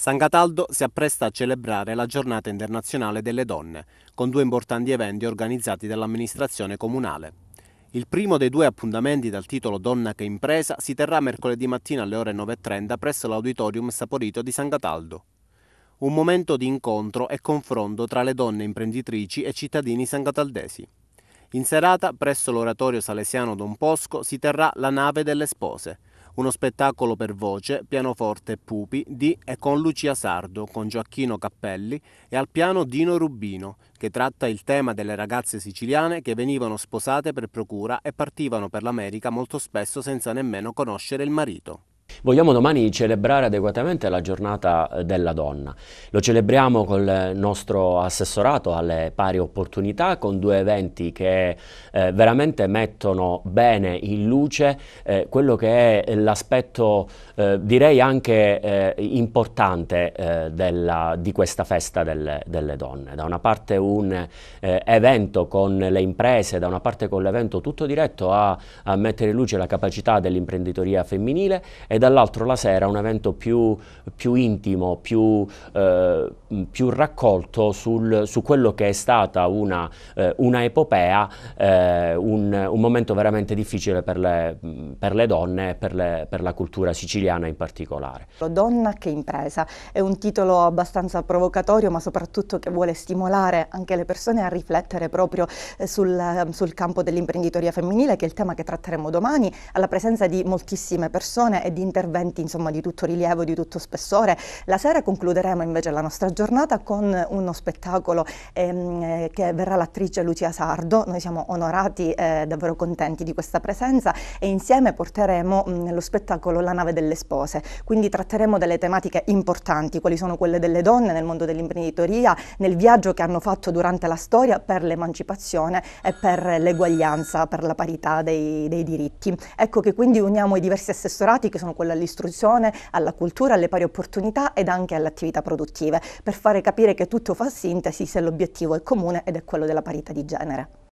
San Cataldo si appresta a celebrare la giornata internazionale delle donne, con due importanti eventi organizzati dall'amministrazione comunale. Il primo dei due appuntamenti dal titolo Donna che impresa si terrà mercoledì mattina alle ore 9.30 presso l'auditorium Saporito di San Cataldo. Un momento di incontro e confronto tra le donne imprenditrici e cittadini sangataldesi. In serata, presso l'oratorio salesiano Don Posco, si terrà la nave delle spose, uno spettacolo per voce, pianoforte e pupi di e con Lucia Sardo, con Gioacchino Cappelli e al piano Dino Rubino, che tratta il tema delle ragazze siciliane che venivano sposate per procura e partivano per l'America molto spesso senza nemmeno conoscere il marito. Vogliamo domani celebrare adeguatamente la giornata eh, della donna. Lo celebriamo col eh, nostro assessorato alle pari opportunità con due eventi che eh, veramente mettono bene in luce eh, quello che è l'aspetto eh, direi anche eh, importante della, di questa festa del, delle donne. Da una parte un evento con le imprese, da una parte con l'evento tutto diretto a, a mettere in luce la capacità dell'imprenditoria femminile e da dall'altro la sera un evento più, più intimo, più, eh, più raccolto sul, su quello che è stata una, eh, una epopea, eh, un, un, momento veramente difficile per le, per le donne e per, per, la cultura siciliana in particolare. Donna che impresa è un titolo abbastanza provocatorio ma soprattutto che vuole stimolare anche le persone a riflettere proprio eh, sul, sul campo dell'imprenditoria femminile che è il tema che tratteremo domani alla presenza di moltissime persone e di interessi interventi insomma, di tutto rilievo, di tutto spessore. La sera concluderemo invece la nostra giornata con uno spettacolo ehm, eh, che verrà l'attrice Lucia Sardo. Noi siamo onorati e eh, davvero contenti di questa presenza e insieme porteremo mh, mm, lo spettacolo La nave delle spose. Quindi tratteremo delle tematiche importanti, quali sono quelle delle donne nel mondo dell'imprenditoria, nel viaggio che hanno fatto durante la storia per l'emancipazione e per l'eguaglianza, per la parità dei, dei diritti. Ecco che quindi uniamo i diversi assessorati che sono quelli scuola, all'istruzione, alla cultura, alle pari opportunità ed anche alle attività produttive, per fare capire che tutto fa sintesi se l'obiettivo è comune ed è quello della parità di genere.